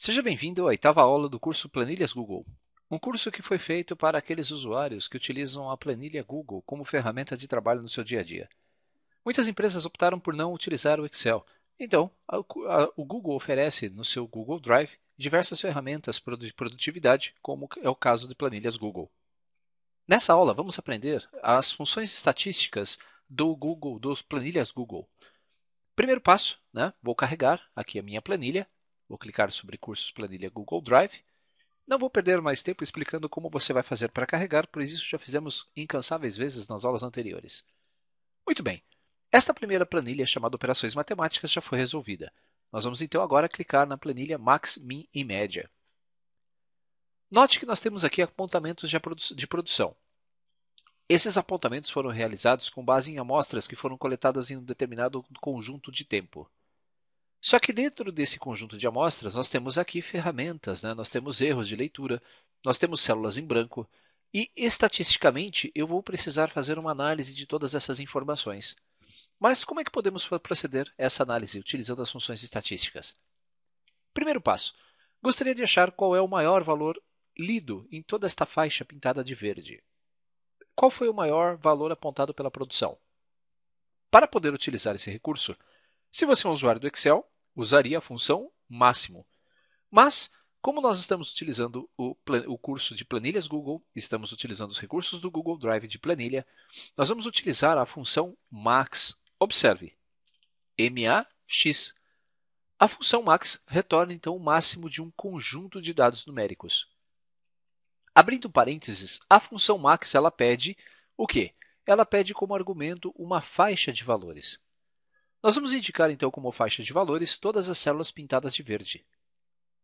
Seja bem-vindo à oitava aula do curso Planilhas Google, um curso que foi feito para aqueles usuários que utilizam a planilha Google como ferramenta de trabalho no seu dia a dia. Muitas empresas optaram por não utilizar o Excel, então o Google oferece no seu Google Drive diversas ferramentas de produtividade, como é o caso de planilhas Google. Nessa aula, vamos aprender as funções estatísticas do Google, dos planilhas Google. Primeiro passo, né? vou carregar aqui a minha planilha Vou clicar sobre Cursos Planilha Google Drive. Não vou perder mais tempo explicando como você vai fazer para carregar, pois isso já fizemos incansáveis vezes nas aulas anteriores. Muito bem, esta primeira planilha, chamada Operações Matemáticas, já foi resolvida. Nós vamos então agora clicar na planilha Max, Min e Média. Note que nós temos aqui apontamentos de produção. Esses apontamentos foram realizados com base em amostras que foram coletadas em um determinado conjunto de tempo. Só que dentro desse conjunto de amostras, nós temos aqui ferramentas, né? nós temos erros de leitura, nós temos células em branco, e estatisticamente eu vou precisar fazer uma análise de todas essas informações. Mas como é que podemos proceder a essa análise utilizando as funções estatísticas? Primeiro passo: gostaria de achar qual é o maior valor lido em toda esta faixa pintada de verde. Qual foi o maior valor apontado pela produção? Para poder utilizar esse recurso, se você é um usuário do Excel, usaria a função máximo. Mas, como nós estamos utilizando o, o, curso de planilhas Google, estamos utilizando os recursos do Google Drive de planilha, nós vamos utilizar a função max. Observe, MAX. A função max retorna, então, o máximo de um conjunto de dados numéricos. Abrindo parênteses, a função max ela pede o quê? Ela pede como argumento uma faixa de valores. Nós vamos indicar então como faixa de valores todas as células pintadas de verde.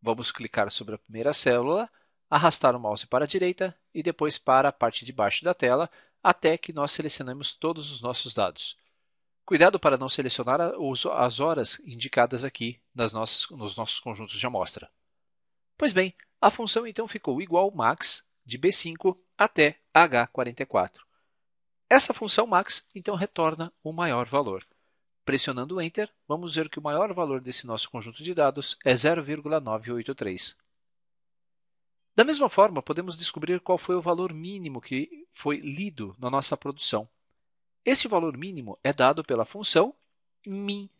Vamos clicar sobre a primeira célula, arrastar o mouse para a direita e depois para a parte de baixo da tela até que nós selecionemos todos os nossos dados. Cuidado para não selecionar as horas indicadas aqui nas nossas, nos nossos conjuntos de amostra. Pois bem, a função então ficou igual max de B5 até H44. Essa função max então retorna o maior valor. Pressionando Enter, vamos ver que o maior valor desse nosso conjunto de dados é 0,983. Da mesma forma, podemos descobrir qual foi o valor mínimo que foi lido na nossa produção. Esse valor mínimo é dado pela função min.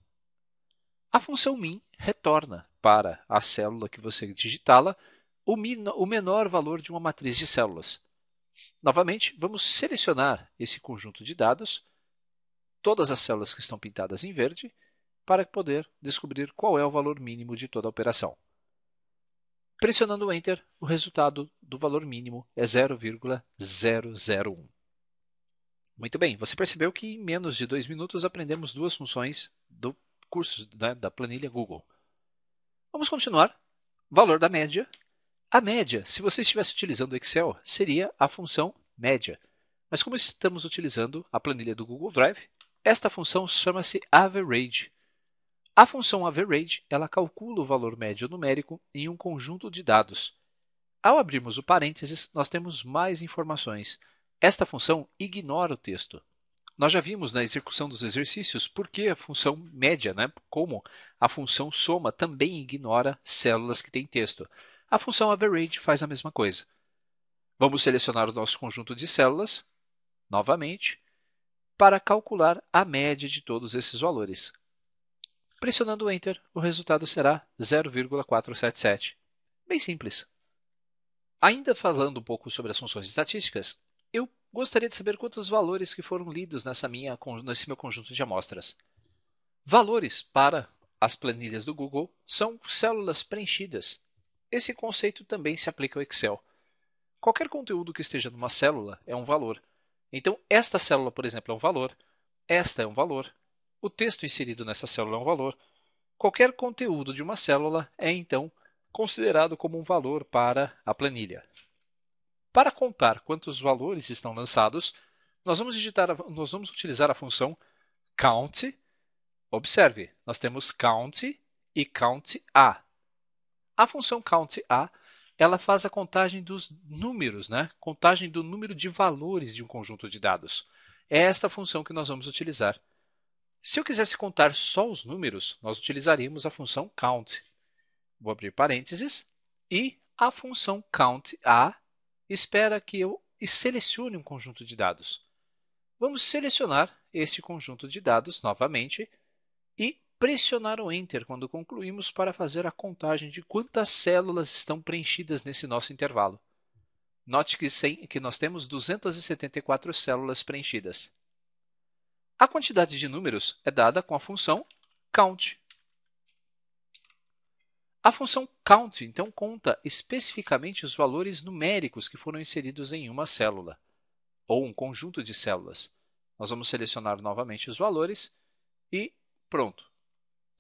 A função min retorna para a célula que você digitá-la o, o menor valor de uma matriz de células. Novamente, vamos selecionar esse conjunto de dados todas as células que estão pintadas em verde para poder descobrir qual é o valor mínimo de toda a operação. Pressionando o Enter, o resultado do valor mínimo é 0,001. Muito bem, você percebeu que em menos de dois minutos aprendemos duas funções do curso né, da planilha Google. Vamos continuar. Valor da média. A média, se você estivesse utilizando o Excel, seria a função média. Mas como estamos utilizando a planilha do Google Drive, esta função chama-se average. A função average ela calcula o valor médio numérico em um conjunto de dados. Ao abrirmos o parênteses, nós temos mais informações. Esta função ignora o texto. Nós já vimos na execução dos exercícios por que a função média, né? como a função soma também ignora células que têm texto. A função average faz a mesma coisa. Vamos selecionar o nosso conjunto de células, novamente, para calcular a média de todos esses valores. Pressionando o Enter, o resultado será 0,477. Bem simples. Ainda falando um pouco sobre as funções estatísticas, eu gostaria de saber quantos valores que foram lidos nessa minha, nesse meu conjunto de amostras. Valores para as planilhas do Google são células preenchidas. Esse conceito também se aplica ao Excel. Qualquer conteúdo que esteja numa célula é um valor. Então, esta célula, por exemplo, é um valor, esta é um valor, o texto inserido nessa célula é um valor. Qualquer conteúdo de uma célula é, então, considerado como um valor para a planilha. Para contar quantos valores estão lançados, nós vamos, digitar, nós vamos utilizar a função count. Observe, nós temos count e count a. A função count a ela faz a contagem dos números, né? contagem do número de valores de um conjunto de dados. É esta função que nós vamos utilizar. Se eu quisesse contar só os números, nós utilizaríamos a função count. Vou abrir parênteses. E a função count a espera que eu selecione um conjunto de dados. Vamos selecionar este conjunto de dados novamente pressionar o Enter quando concluímos para fazer a contagem de quantas células estão preenchidas nesse nosso intervalo. Note que, sem, que nós temos 274 células preenchidas. A quantidade de números é dada com a função count. A função count, então, conta especificamente os valores numéricos que foram inseridos em uma célula, ou um conjunto de células. Nós vamos selecionar novamente os valores e pronto.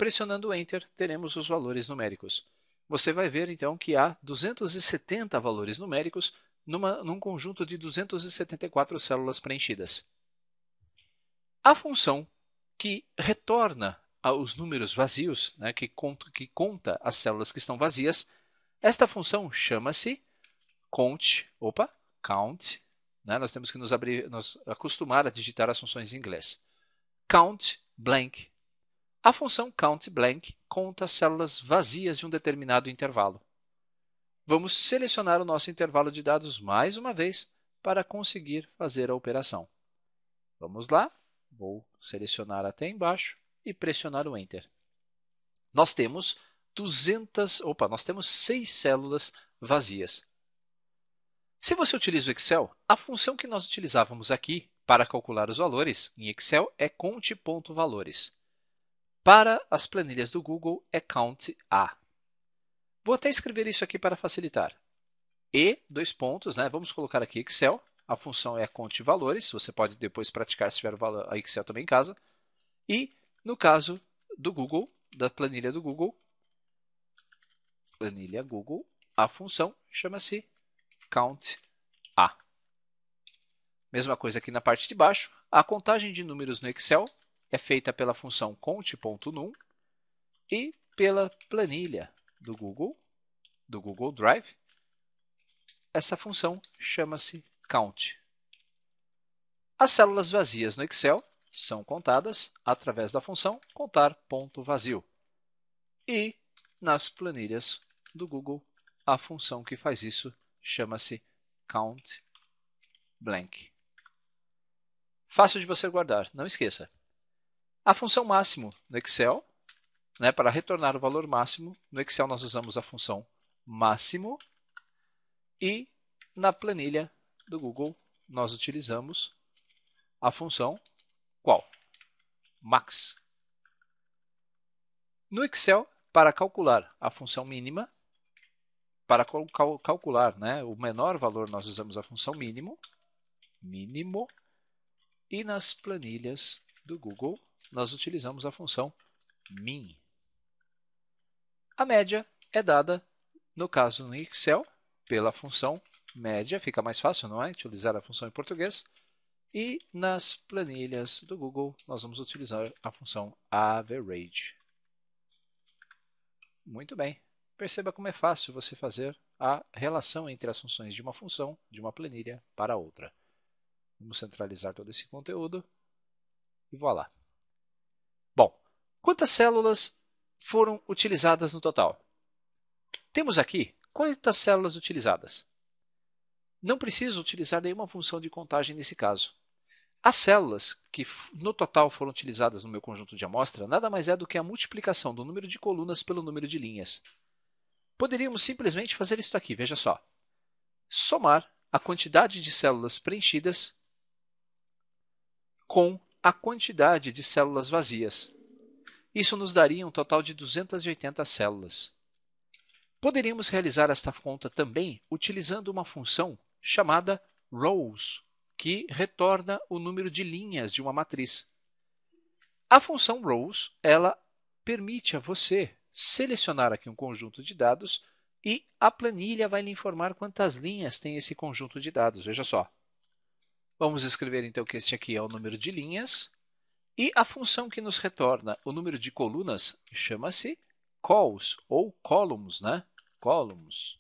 Pressionando Enter, teremos os valores numéricos. Você vai ver, então, que há 270 valores numéricos numa, num conjunto de 274 células preenchidas. A função que retorna os números vazios, né, que, conta, que conta as células que estão vazias, esta função chama-se count, opa, count, né, nós temos que nos, abrir, nos acostumar a digitar as funções em inglês, count blank a função count_blank conta as células vazias de um determinado intervalo. Vamos selecionar o nosso intervalo de dados mais uma vez para conseguir fazer a operação. Vamos lá, vou selecionar até embaixo e pressionar o Enter. Nós temos 200, opa, nós temos 6 células vazias. Se você utiliza o Excel, a função que nós utilizávamos aqui para calcular os valores em Excel é conte.valores. Para as planilhas do Google, é count A. Vou até escrever isso aqui para facilitar. E, dois pontos, né? vamos colocar aqui Excel. A função é COUNTVALORES. valores, você pode depois praticar se tiver a Excel também em casa. E, no caso do Google, da planilha do Google, planilha Google, a função chama-se count A. Mesma coisa aqui na parte de baixo. A contagem de números no Excel é feita pela função conte.num e pela planilha do Google, do Google Drive. Essa função chama-se count. As células vazias no Excel são contadas através da função contar.vazio. E nas planilhas do Google, a função que faz isso chama-se count blank. Fácil de você guardar, não esqueça a função máximo no Excel. Né? Para retornar o valor máximo, no Excel nós usamos a função máximo e na planilha do Google nós utilizamos a função qual? Max. No Excel, para calcular a função mínima, para cal calcular né, o menor valor, nós usamos a função mínimo, mínimo, e nas planilhas do Google, nós utilizamos a função min. A média é dada, no caso no Excel, pela função média, fica mais fácil, não é? Utilizar a função em português. E nas planilhas do Google, nós vamos utilizar a função average. Muito bem. Perceba como é fácil você fazer a relação entre as funções de uma função, de uma planilha para outra. Vamos centralizar todo esse conteúdo e voilá. Quantas células foram utilizadas no total? Temos aqui quantas células utilizadas. Não preciso utilizar nenhuma função de contagem nesse caso. As células que no total foram utilizadas no meu conjunto de amostra nada mais é do que a multiplicação do número de colunas pelo número de linhas. Poderíamos simplesmente fazer isso aqui, veja só. Somar a quantidade de células preenchidas com a quantidade de células vazias. Isso nos daria um total de 280 células. Poderíamos realizar esta conta também utilizando uma função chamada rows, que retorna o número de linhas de uma matriz. A função rows ela permite a você selecionar aqui um conjunto de dados e a planilha vai lhe informar quantas linhas tem esse conjunto de dados. Veja só. Vamos escrever então que este aqui é o número de linhas e a função que nos retorna o número de colunas chama-se calls ou columns, né? Columns.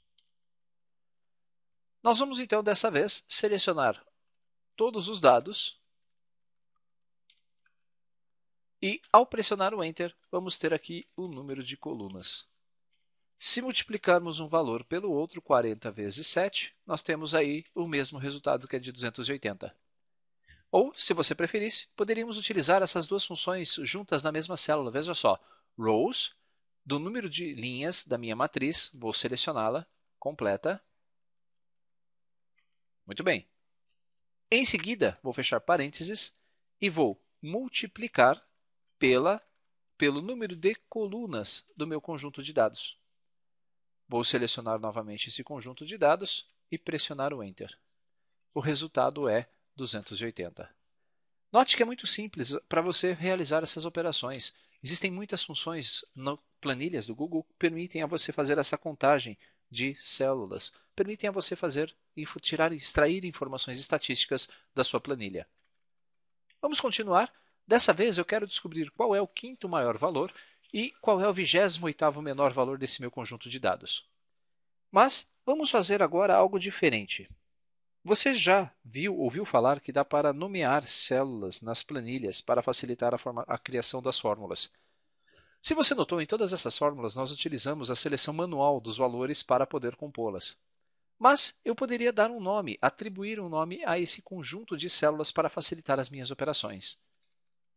Nós vamos, então, dessa vez, selecionar todos os dados e, ao pressionar o Enter, vamos ter aqui o número de colunas. Se multiplicarmos um valor pelo outro, 40 vezes 7, nós temos aí o mesmo resultado que é de 280. Ou, se você preferisse, poderíamos utilizar essas duas funções juntas na mesma célula. Veja só, rows, do número de linhas da minha matriz, vou selecioná-la, completa. Muito bem. Em seguida, vou fechar parênteses e vou multiplicar pela, pelo número de colunas do meu conjunto de dados. Vou selecionar novamente esse conjunto de dados e pressionar o Enter. O resultado é 280. Note que é muito simples para você realizar essas operações. Existem muitas funções no planilhas do Google que permitem a você fazer essa contagem de células, permitem a você fazer tirar extrair informações estatísticas da sua planilha. Vamos continuar. Dessa vez eu quero descobrir qual é o quinto maior valor e qual é o vigésimo oitavo menor valor desse meu conjunto de dados. Mas vamos fazer agora algo diferente. Você já viu, ouviu falar que dá para nomear células nas planilhas para facilitar a, forma, a criação das fórmulas. Se você notou, em todas essas fórmulas nós utilizamos a seleção manual dos valores para poder compô-las. Mas eu poderia dar um nome, atribuir um nome a esse conjunto de células para facilitar as minhas operações.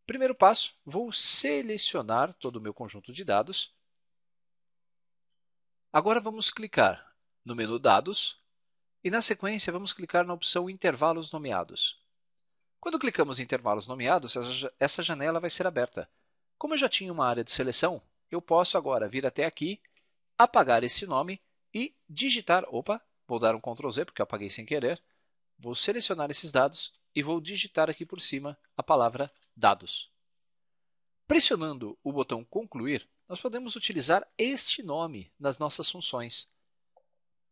Primeiro passo, vou selecionar todo o meu conjunto de dados. Agora vamos clicar no menu Dados, e na sequência vamos clicar na opção Intervalos nomeados. Quando clicamos em Intervalos nomeados, essa janela vai ser aberta. Como eu já tinha uma área de seleção, eu posso agora vir até aqui, apagar esse nome e digitar, opa, vou dar um Ctrl Z porque eu apaguei sem querer, vou selecionar esses dados e vou digitar aqui por cima a palavra dados. Pressionando o botão concluir, nós podemos utilizar este nome nas nossas funções.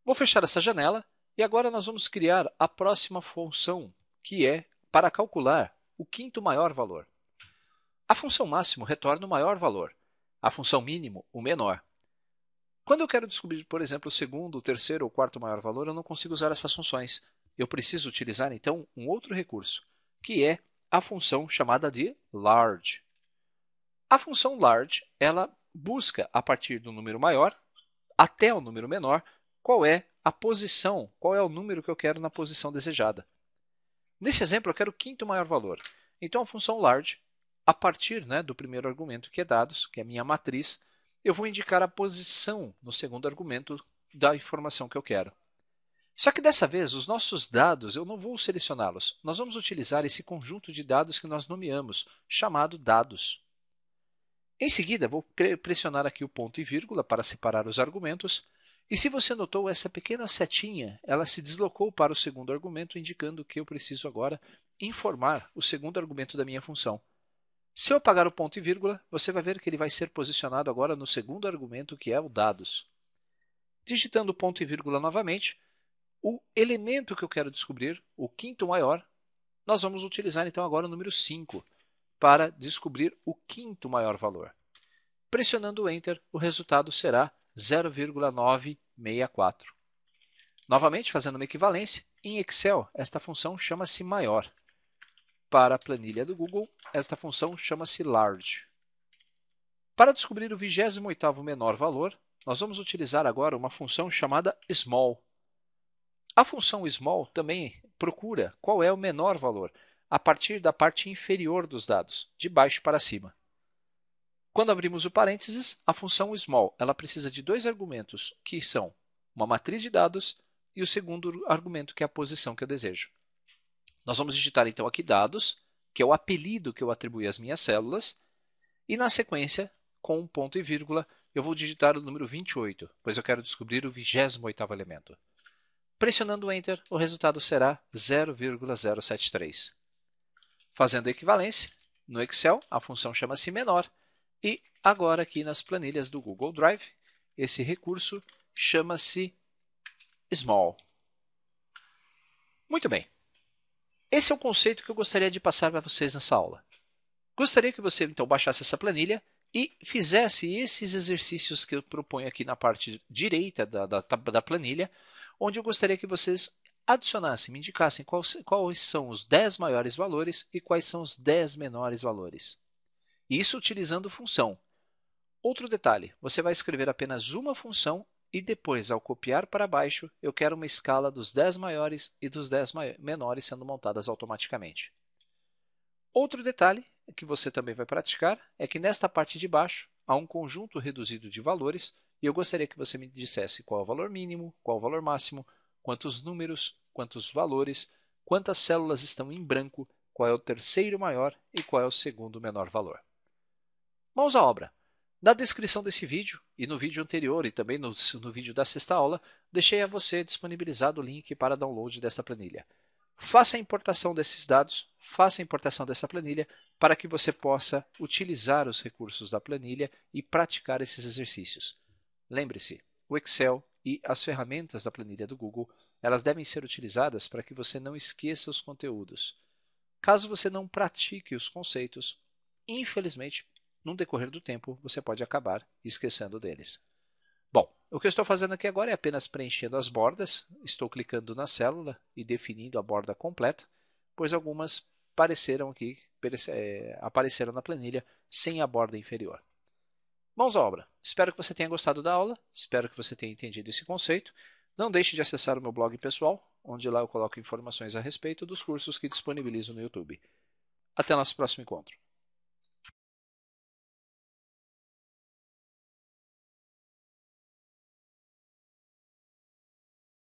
Vou fechar essa janela e agora nós vamos criar a próxima função, que é para calcular o quinto maior valor. A função máximo retorna o maior valor, a função mínimo o menor. Quando eu quero descobrir, por exemplo, o segundo, o terceiro ou o quarto maior valor, eu não consigo usar essas funções. Eu preciso utilizar, então, um outro recurso, que é a função chamada de large. A função large, ela busca, a partir do número maior até o número menor, qual é a posição, qual é o número que eu quero na posição desejada. Nesse exemplo, eu quero o quinto maior valor. Então, a função large, a partir né, do primeiro argumento que é dados, que é a minha matriz, eu vou indicar a posição no segundo argumento da informação que eu quero. Só que dessa vez, os nossos dados, eu não vou selecioná-los. Nós vamos utilizar esse conjunto de dados que nós nomeamos, chamado dados. Em seguida, vou pressionar aqui o ponto e vírgula para separar os argumentos e se você notou, essa pequena setinha, ela se deslocou para o segundo argumento, indicando que eu preciso agora informar o segundo argumento da minha função. Se eu apagar o ponto e vírgula, você vai ver que ele vai ser posicionado agora no segundo argumento, que é o dados. Digitando ponto e vírgula novamente, o elemento que eu quero descobrir, o quinto maior, nós vamos utilizar então agora o número 5 para descobrir o quinto maior valor. Pressionando o Enter, o resultado será 0,964. Novamente, fazendo uma equivalência, em Excel, esta função chama-se maior. Para a planilha do Google, esta função chama-se large. Para descobrir o 28º menor valor, nós vamos utilizar agora uma função chamada small. A função small também procura qual é o menor valor, a partir da parte inferior dos dados, de baixo para cima. Quando abrimos o parênteses, a função small ela precisa de dois argumentos, que são uma matriz de dados e o segundo argumento, que é a posição que eu desejo. Nós vamos digitar então aqui dados, que é o apelido que eu atribuí às minhas células, e na sequência, com um ponto e vírgula, eu vou digitar o número 28, pois eu quero descobrir o 28º elemento. Pressionando Enter, o resultado será 0,073. Fazendo a equivalência, no Excel, a função chama-se menor, e agora aqui nas planilhas do Google Drive, esse recurso chama-se Small. Muito bem. Esse é o conceito que eu gostaria de passar para vocês nessa aula. Gostaria que você então baixasse essa planilha e fizesse esses exercícios que eu proponho aqui na parte direita da, da, da planilha, onde eu gostaria que vocês adicionassem, me indicassem quais, quais são os 10 maiores valores e quais são os 10 menores valores. Isso utilizando função. Outro detalhe, você vai escrever apenas uma função e depois, ao copiar para baixo, eu quero uma escala dos 10 maiores e dos 10 menores sendo montadas automaticamente. Outro detalhe que você também vai praticar é que nesta parte de baixo há um conjunto reduzido de valores e eu gostaria que você me dissesse qual é o valor mínimo, qual é o valor máximo, quantos números, quantos valores, quantas células estão em branco, qual é o terceiro maior e qual é o segundo menor valor. Mãos à obra! Na descrição desse vídeo e no vídeo anterior e também no, no vídeo da sexta aula, deixei a você disponibilizado o link para download desta planilha. Faça a importação desses dados, faça a importação dessa planilha para que você possa utilizar os recursos da planilha e praticar esses exercícios. Lembre-se, o Excel e as ferramentas da planilha do Google, elas devem ser utilizadas para que você não esqueça os conteúdos. Caso você não pratique os conceitos, infelizmente no decorrer do tempo, você pode acabar esquecendo deles. Bom, o que eu estou fazendo aqui agora é apenas preenchendo as bordas. Estou clicando na célula e definindo a borda completa, pois algumas apareceram aqui, é, apareceram na planilha sem a borda inferior. Mãos à obra! Espero que você tenha gostado da aula, espero que você tenha entendido esse conceito. Não deixe de acessar o meu blog pessoal, onde lá eu coloco informações a respeito dos cursos que disponibilizo no YouTube. Até nosso próximo encontro!